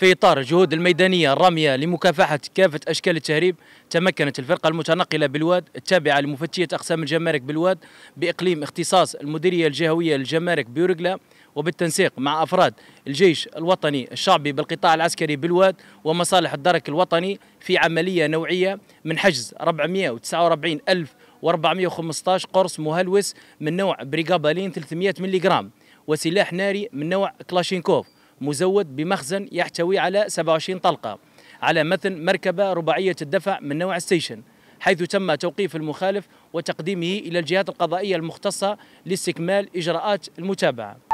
في إطار الجهود الميدانية الرامية لمكافحة كافة أشكال التهريب تمكنت الفرقة المتنقلة بالواد التابعة لمفتشية أقسام الجمارك بالواد بإقليم اختصاص المديرية الجهوية للجمارك بيورغلا وبالتنسيق مع أفراد الجيش الوطني الشعبي بالقطاع العسكري بالواد ومصالح الدرك الوطني في عملية نوعية من حجز 449 ألف 415 قرص مهلوس من نوع بريغابالين 300 ملغ وسلاح ناري من نوع كلاشينكوف مزود بمخزن يحتوي على 27 طلقة على متن مركبة رباعية الدفع من نوع ستيشن حيث تم توقيف المخالف وتقديمه إلى الجهات القضائية المختصة لاستكمال إجراءات المتابعة